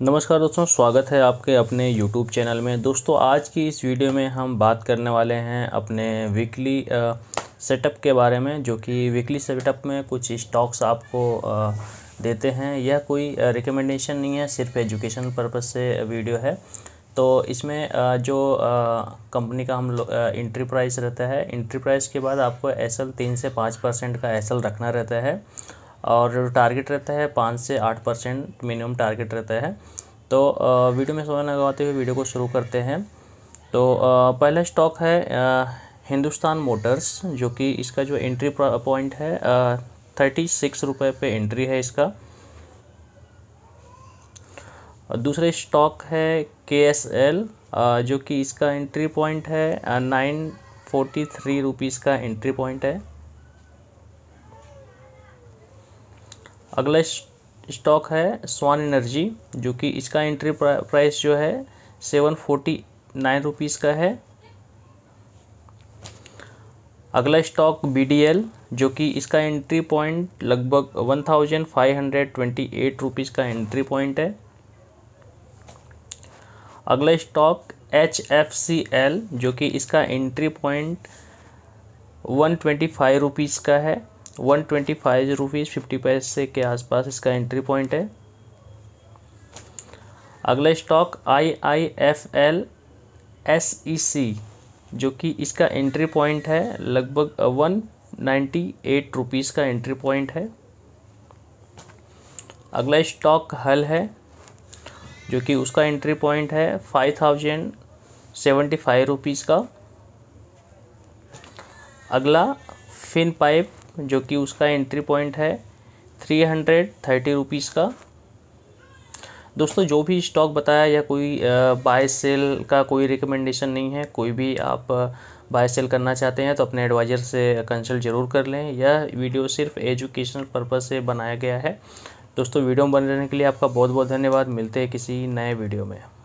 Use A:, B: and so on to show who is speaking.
A: नमस्कार दोस्तों स्वागत है आपके अपने YouTube चैनल में दोस्तों आज की इस वीडियो में हम बात करने वाले हैं अपने वीकली सेटअप के बारे में जो कि वीकली सेटअप में कुछ स्टॉक्स आपको आ, देते हैं यह कोई रिकमेंडेशन नहीं है सिर्फ एजुकेशन पर्पज़ से वीडियो है तो इसमें जो कंपनी का हम लोग इंट्री प्राइस रहता है इंट्री प्राइस के बाद आपको एस तीन से पाँच परसेंट का एस रखना रहता है और टारगेट रहता है पाँच से आठ परसेंट मिनिमम टारगेट रहता है तो वीडियो में समय लगाते हुए वीडियो को शुरू करते हैं तो पहला स्टॉक है हिंदुस्तान मोटर्स जो कि इसका जो एंट्री पॉइंट है थर्टी सिक्स रुपये पे एंट्री है इसका दूसरा स्टॉक है के एस एल जो कि इसका एंट्री पॉइंट है नाइन फोर्टी थ्री रुपीज़ का एंट्री पॉइंट है अगला स्टॉक है स्वान एनर्जी जो कि इसका एंट्री प्राइस जो है सेवन फोर्टी नाइन रुपीज़ का है अगला स्टॉक बी जो कि इसका एंट्री पॉइंट लगभग one thousand five hundred twenty eight rupees का एंट्री पॉइंट है अगला stock H F C L जो कि इसका entry point one twenty five rupees का है one twenty five rupees fifty पैसे के आसपास इसका एंट्री पॉइंट है अगला stock I I F L S E C जो कि इसका एंट्री पॉइंट है लगभग वन नाइन्टी एट रुपीज़ का एंट्री पॉइंट है अगला स्टॉक हल है जो कि उसका एंट्री पॉइंट है five thousand seventy five rupees का अगला फिन पाइप जो कि उसका एंट्री पॉइंट है थ्री हंड्रेड थर्टी रुपीज़ का दोस्तों जो भी स्टॉक बताया या कोई बाय सेल का कोई रिकमेंडेशन नहीं है कोई भी आप बाय सेल करना चाहते हैं तो अपने एडवाइज़र से कंसल्ट जरूर कर लें यह वीडियो सिर्फ एजुकेशनल पर्पज़ से बनाया गया है दोस्तों वीडियो में बने रहने के लिए आपका बहुत बहुत धन्यवाद मिलते हैं किसी नए वीडियो में